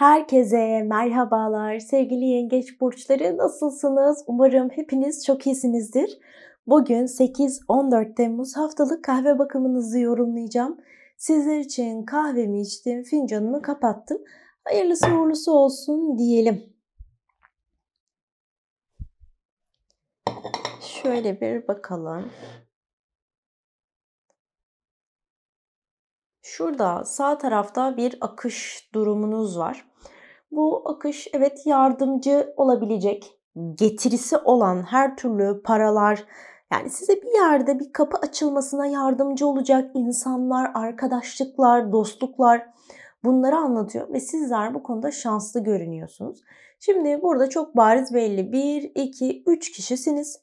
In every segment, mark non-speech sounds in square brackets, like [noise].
Herkese merhabalar. Sevgili yengeç burçları nasılsınız? Umarım hepiniz çok iyisinizdir. Bugün 8-14 Temmuz haftalık kahve bakımınızı yorumlayacağım. Sizler için kahvemi içtim, fincanımı kapattım. Hayırlısı uğurlusu olsun diyelim. Şöyle bir bakalım. Şurada sağ tarafta bir akış durumunuz var. Bu akış evet yardımcı olabilecek getirisi olan her türlü paralar yani size bir yerde bir kapı açılmasına yardımcı olacak insanlar, arkadaşlıklar, dostluklar bunları anlatıyor ve sizler bu konuda şanslı görünüyorsunuz. Şimdi burada çok bariz belli 1, 2, 3 kişisiniz.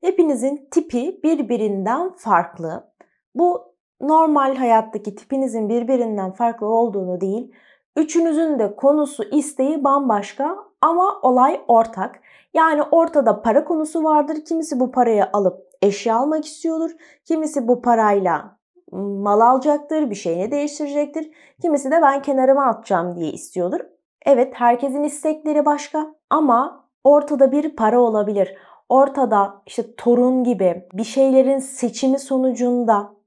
Hepinizin tipi birbirinden farklı. Bu normal hayattaki tipinizin birbirinden farklı olduğunu değil, üçünüzün de konusu, isteği bambaşka ama olay ortak. Yani ortada para konusu vardır. Kimisi bu parayı alıp eşya almak istiyordur. Kimisi bu parayla mal alacaktır, bir şeyini değiştirecektir. Kimisi de ben kenarıma atacağım diye istiyordur. Evet herkesin istekleri başka ama ortada bir para olabilir. Ortada işte torun gibi bir şeylerin seçimi sonucunda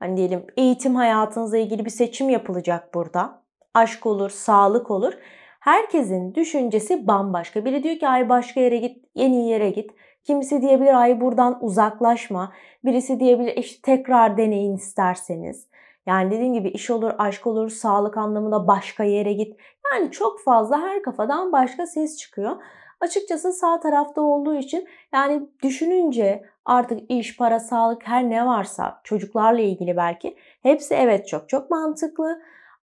Hani diyelim eğitim hayatınızla ilgili bir seçim yapılacak burada. Aşk olur, sağlık olur. Herkesin düşüncesi bambaşka. Biri diyor ki ay başka yere git, yeni yere git. Kimisi diyebilir ay buradan uzaklaşma. Birisi diyebilir işte tekrar deneyin isterseniz. Yani dediğim gibi iş olur, aşk olur, sağlık anlamında başka yere git. Yani çok fazla her kafadan başka ses çıkıyor. Açıkçası sağ tarafta olduğu için yani düşününce artık iş, para, sağlık her ne varsa çocuklarla ilgili belki hepsi evet çok çok mantıklı.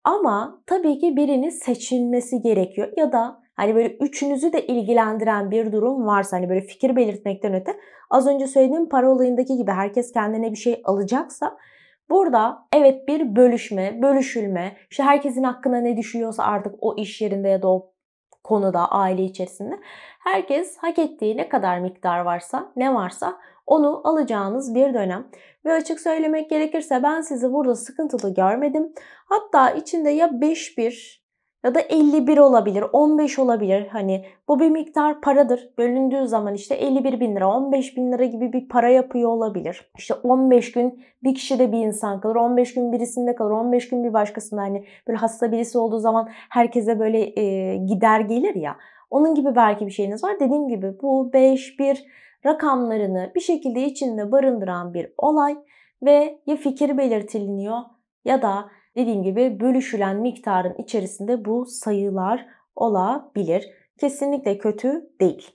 Ama tabii ki birini seçilmesi gerekiyor ya da hani böyle üçünüzü de ilgilendiren bir durum varsa hani böyle fikir belirtmekten öte az önce söylediğim para olayındaki gibi herkes kendine bir şey alacaksa Burada evet bir bölüşme, bölüşülme, işte herkesin hakkına ne düşüyorsa artık o iş yerinde ya da o konuda, aile içerisinde. Herkes hak ettiği ne kadar miktar varsa, ne varsa onu alacağınız bir dönem. Ve açık söylemek gerekirse ben sizi burada sıkıntılı görmedim. Hatta içinde ya 5 bir ya da 51 olabilir, 15 olabilir. Hani bu bir miktar paradır. Bölündüğü zaman işte 51 bin lira, 15 bin lira gibi bir para yapıyor olabilir. İşte 15 gün bir kişide bir insan kalır, 15 gün birisinde kalır, 15 gün bir başkasında. Hani böyle hasta birisi olduğu zaman herkese böyle e, gider gelir ya. Onun gibi belki bir şeyiniz var. Dediğim gibi bu 5, 1 rakamlarını bir şekilde içinde barındıran bir olay ve ya fikir belirtiliniyor ya da dediğim gibi bölüşülen miktarın içerisinde bu sayılar olabilir. Kesinlikle kötü değil.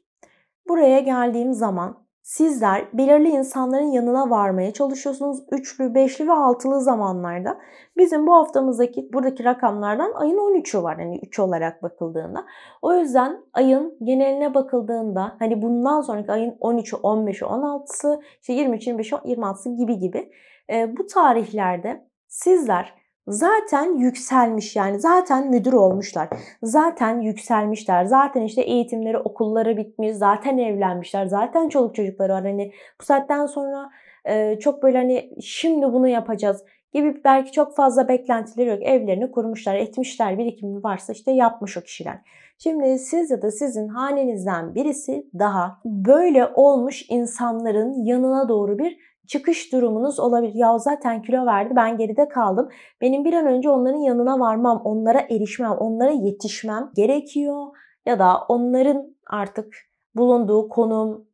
Buraya geldiğim zaman sizler belirli insanların yanına varmaya çalışıyorsunuz. Üçlü, beşli ve altılı zamanlarda. Bizim bu haftamızdaki buradaki rakamlardan ayın 13'ü var. Hani 3 olarak bakıldığında. O yüzden ayın geneline bakıldığında hani bundan sonraki ayın 13'ü, 15'i, 16'sı, işte 23, 25, 26'sı gibi gibi e, bu tarihlerde sizler zaten yükselmiş yani zaten müdür olmuşlar. Zaten yükselmişler. Zaten işte eğitimleri okulları bitmiş. Zaten evlenmişler. Zaten çoluk çocukları var. Hani bu saatten sonra e, çok böyle hani şimdi bunu yapacağız gibi belki çok fazla beklentileri yok. Evlerini kurmuşlar, etmişler, birikimi varsa işte yapmış o kişiler. Şimdi siz ya da sizin hanenizden birisi daha böyle olmuş insanların yanına doğru bir çıkış durumunuz olabilir. Ya zaten kilo verdi ben geride kaldım. Benim bir an önce onların yanına varmam, onlara erişmem, onlara yetişmem gerekiyor. Ya da onların artık bulunduğu konum,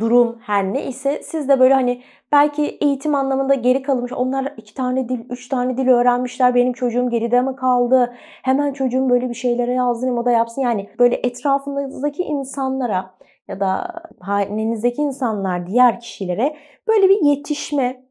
durum her ne ise siz de böyle hani belki eğitim anlamında geri kalmış onlar iki tane dil üç tane dil öğrenmişler benim çocuğum geride mi kaldı hemen çocuğum böyle bir şeylere yazdırayım o da yapsın yani böyle etrafınızdaki insanlara ya da halinizdeki insanlar diğer kişilere böyle bir yetişme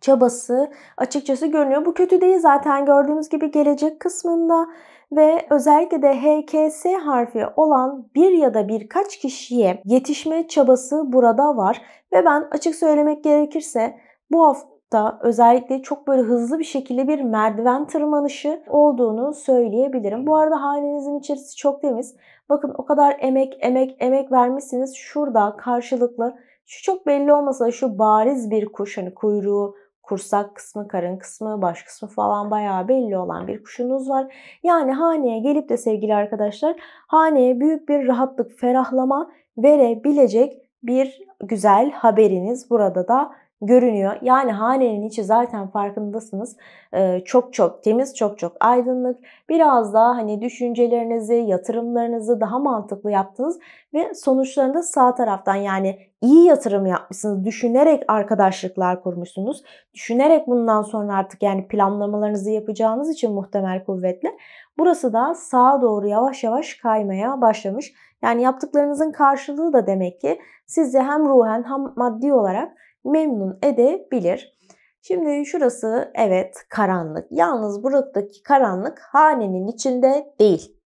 çabası açıkçası görünüyor. Bu kötü değil zaten gördüğünüz gibi gelecek kısmında ve özellikle de HKS harfi olan bir ya da birkaç kişiye yetişme çabası burada var ve ben açık söylemek gerekirse bu hafta da özellikle çok böyle hızlı bir şekilde bir merdiven tırmanışı olduğunu söyleyebilirim. Bu arada hanenizin içerisi çok temiz. Bakın o kadar emek emek emek vermişsiniz. Şurada karşılıklı şu çok belli olmasa şu bariz bir kuş hani kuyruğu kursak kısmı, karın kısmı, baş kısmı falan bayağı belli olan bir kuşunuz var. Yani haneye gelip de sevgili arkadaşlar haneye büyük bir rahatlık, ferahlama verebilecek bir güzel haberiniz burada da görünüyor. Yani hanenin içi zaten farkındasınız. Ee, çok çok temiz, çok çok aydınlık. Biraz daha hani düşüncelerinizi, yatırımlarınızı daha mantıklı yaptınız ve sonuçlarında sağ taraftan yani iyi yatırım yapmışsınız. Düşünerek arkadaşlıklar kurmuşsunuz. Düşünerek bundan sonra artık yani planlamalarınızı yapacağınız için muhtemel kuvvetli burası da sağa doğru yavaş yavaş kaymaya başlamış. Yani yaptıklarınızın karşılığı da demek ki sizi hem ruhen hem maddi olarak memnun edebilir. Şimdi şurası evet karanlık. Yalnız buradaki karanlık hanenin içinde değil.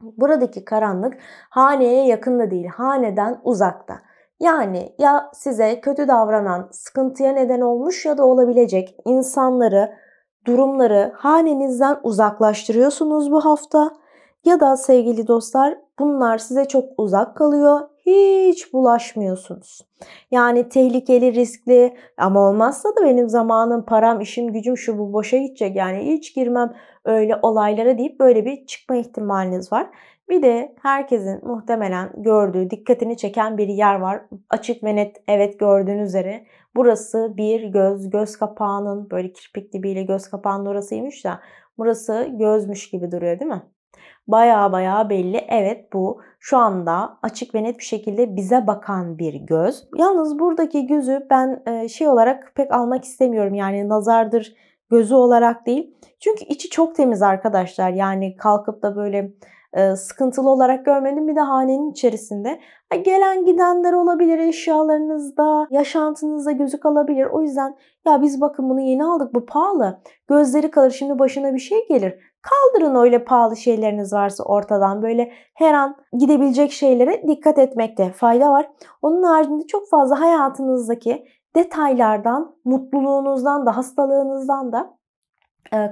Buradaki karanlık haneye yakın da değil, haneden uzakta. Yani ya size kötü davranan, sıkıntıya neden olmuş ya da olabilecek insanları, durumları hanenizden uzaklaştırıyorsunuz bu hafta. Ya da sevgili dostlar bunlar size çok uzak kalıyor hiç bulaşmıyorsunuz. Yani tehlikeli, riskli ama olmazsa da benim zamanım, param, işim, gücüm şu bu boşa gidecek. Yani hiç girmem öyle olaylara deyip böyle bir çıkma ihtimaliniz var. Bir de herkesin muhtemelen gördüğü, dikkatini çeken bir yer var. Açık ve net evet gördüğün üzere. Burası bir göz, göz kapağının böyle kirpik dibiyle göz kapağının orasıymış da burası gözmüş gibi duruyor değil mi? baya baya belli. Evet bu şu anda açık ve net bir şekilde bize bakan bir göz. Yalnız buradaki gözü ben e, şey olarak pek almak istemiyorum. Yani nazardır gözü olarak değil. Çünkü içi çok temiz arkadaşlar. Yani kalkıp da böyle e, sıkıntılı olarak görmedim. Bir de hanenin içerisinde gelen gidenler olabilir eşyalarınızda, yaşantınızda gözü kalabilir. O yüzden ya biz bakın bunu yeni aldık bu pahalı. Gözleri kalır şimdi başına bir şey gelir. Kaldırın öyle pahalı şeyleriniz varsa ortadan böyle her an gidebilecek şeylere dikkat etmekte fayda var. Onun haricinde çok fazla hayatınızdaki detaylardan, mutluluğunuzdan da hastalığınızdan da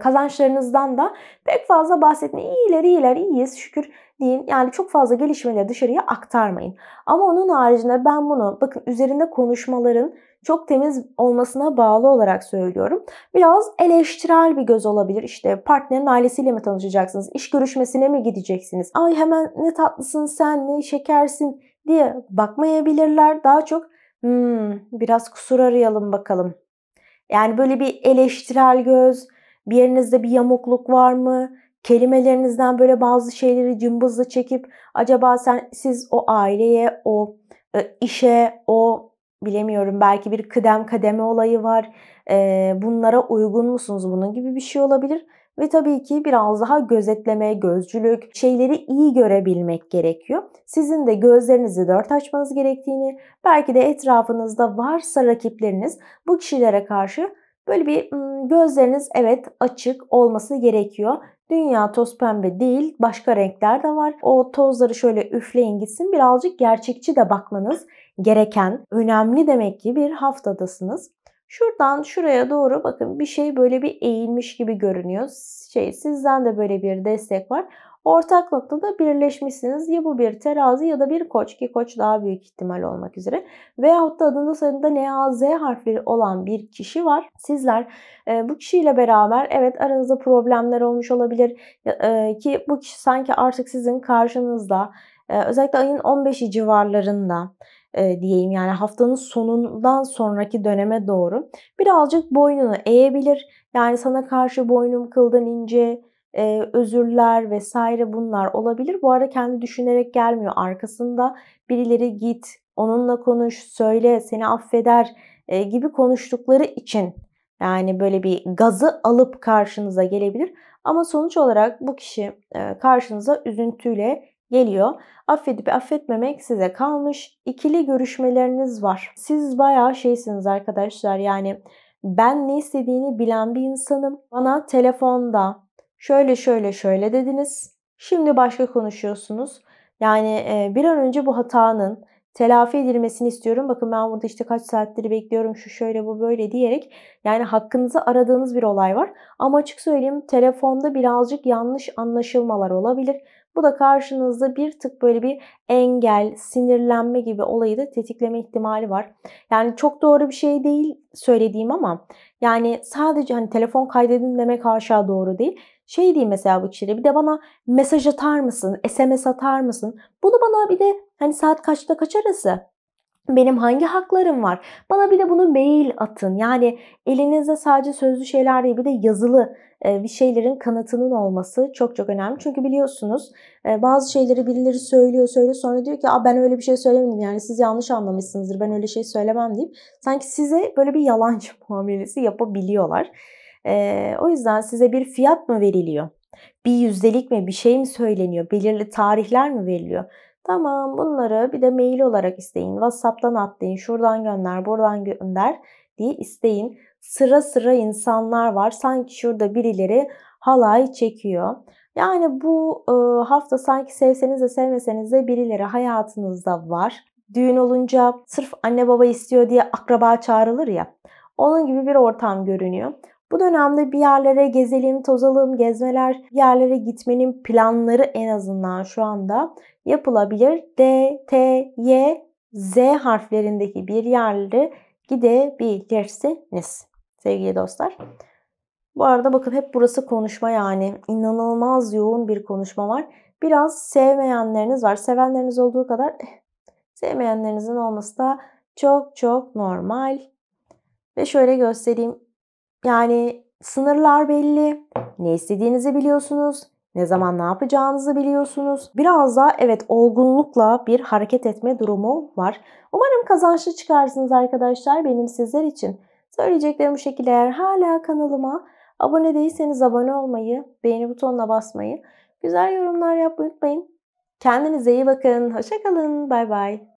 kazançlarınızdan da pek fazla bahsetmeyin. İyiler iyiler iyiyiz şükür deyin. Yani çok fazla gelişmeleri dışarıya aktarmayın. Ama onun haricinde ben bunu bakın üzerinde konuşmaların çok temiz olmasına bağlı olarak söylüyorum. Biraz eleştirel bir göz olabilir. İşte partnerin ailesiyle mi tanışacaksınız? İş görüşmesine mi gideceksiniz? Ay hemen ne tatlısın sen ne şekersin diye bakmayabilirler. Daha çok hmm, biraz kusur arayalım bakalım. Yani böyle bir eleştirel göz, bir yerinizde bir yamukluk var mı? Kelimelerinizden böyle bazı şeyleri cımbızla çekip acaba sen siz o aileye, o e, işe, o bilemiyorum belki bir kıdem kademe olayı var. E, bunlara uygun musunuz? Bunun gibi bir şey olabilir. Ve tabii ki biraz daha gözetleme, gözcülük, şeyleri iyi görebilmek gerekiyor. Sizin de gözlerinizi dört açmanız gerektiğini, belki de etrafınızda varsa rakipleriniz bu kişilere karşı Böyle bir gözleriniz evet açık olması gerekiyor. Dünya toz pembe değil, başka renkler de var. O tozları şöyle üfleyin gitsin. Birazcık gerçekçi de bakmanız gereken önemli demek ki bir haftadasınız. Şuradan şuraya doğru bakın bir şey böyle bir eğilmiş gibi görünüyor. Şey sizden de böyle bir destek var. Ortak noktada birleşmişsiniz. Ya bu bir terazi ya da bir koç ki koç daha büyük ihtimal olmak üzere. Veyahut da adında sayında NAZ harfleri olan bir kişi var. Sizler e, bu kişiyle beraber evet aranızda problemler olmuş olabilir e, ki bu kişi sanki artık sizin karşınızda e, özellikle ayın 15'i civarlarında e, diyeyim yani haftanın sonundan sonraki döneme doğru birazcık boynunu eğebilir. Yani sana karşı boynum kıldan ince, e, özürler vesaire bunlar olabilir. Bu arada kendi düşünerek gelmiyor. Arkasında birileri git, onunla konuş, söyle, seni affeder e, gibi konuştukları için yani böyle bir gazı alıp karşınıza gelebilir. Ama sonuç olarak bu kişi karşınıza üzüntüyle geliyor. Affedip affetmemek size kalmış. İkili görüşmeleriniz var. Siz bayağı şeysiniz arkadaşlar. Yani ben ne istediğini bilen bir insanım. Bana telefonda şöyle şöyle şöyle dediniz. Şimdi başka konuşuyorsunuz. Yani e, bir an önce bu hatanın telafi edilmesini istiyorum. Bakın ben burada işte kaç saatleri bekliyorum şu şöyle bu böyle diyerek yani hakkınızı aradığınız bir olay var. Ama açık söyleyeyim telefonda birazcık yanlış anlaşılmalar olabilir. Bu da karşınızda bir tık böyle bir engel, sinirlenme gibi olayı da tetikleme ihtimali var. Yani çok doğru bir şey değil söylediğim ama yani sadece hani telefon kaydedin demek haşa doğru değil. Şey diyeyim mesela bu kişiyle bir de bana mesaj atar mısın, SMS atar mısın? Bunu bana bir de hani saat kaçta kaç arası benim hangi haklarım var? Bana bir de bunu mail atın. Yani elinizde sadece sözlü şeyler değil bir de yazılı bir şeylerin kanıtının olması çok çok önemli. Çünkü biliyorsunuz bazı şeyleri birileri söylüyor söylüyor sonra diyor ki Aa, ben öyle bir şey söylemedim yani siz yanlış anlamışsınızdır ben öyle şey söylemem deyip sanki size böyle bir yalancı [laughs] muamelesi yapabiliyorlar. O yüzden size bir fiyat mı veriliyor? Bir yüzdelik mi bir şey mi söyleniyor? Belirli tarihler mi veriliyor? Tamam bunları bir de mail olarak isteyin. Whatsapp'tan atlayın, şuradan gönder, buradan gönder diye isteyin. Sıra sıra insanlar var. Sanki şurada birileri halay çekiyor. Yani bu e, hafta sanki sevseniz de sevmeseniz de birileri hayatınızda var. Düğün olunca sırf anne baba istiyor diye akraba çağrılır ya. Onun gibi bir ortam görünüyor. Bu dönemde bir yerlere gezelim, tozalım, gezmeler, yerlere gitmenin planları en azından şu anda yapılabilir. D, T, Y, Z harflerindeki bir yerlere gidebilirsiniz sevgili dostlar. Bu arada bakın hep burası konuşma yani. inanılmaz yoğun bir konuşma var. Biraz sevmeyenleriniz var. Sevenleriniz olduğu kadar eh, sevmeyenlerinizin olması da çok çok normal. Ve şöyle göstereyim. Yani sınırlar belli, ne istediğinizi biliyorsunuz, ne zaman ne yapacağınızı biliyorsunuz. Biraz daha evet olgunlukla bir hareket etme durumu var. Umarım kazançlı çıkarsınız arkadaşlar benim sizler için. Söyleyeceklerim bu şekilde eğer hala kanalıma abone değilseniz abone olmayı, beğeni butonuna basmayı, güzel yorumlar yapmayı unutmayın. Kendinize iyi bakın. Hoşçakalın. Bay bay.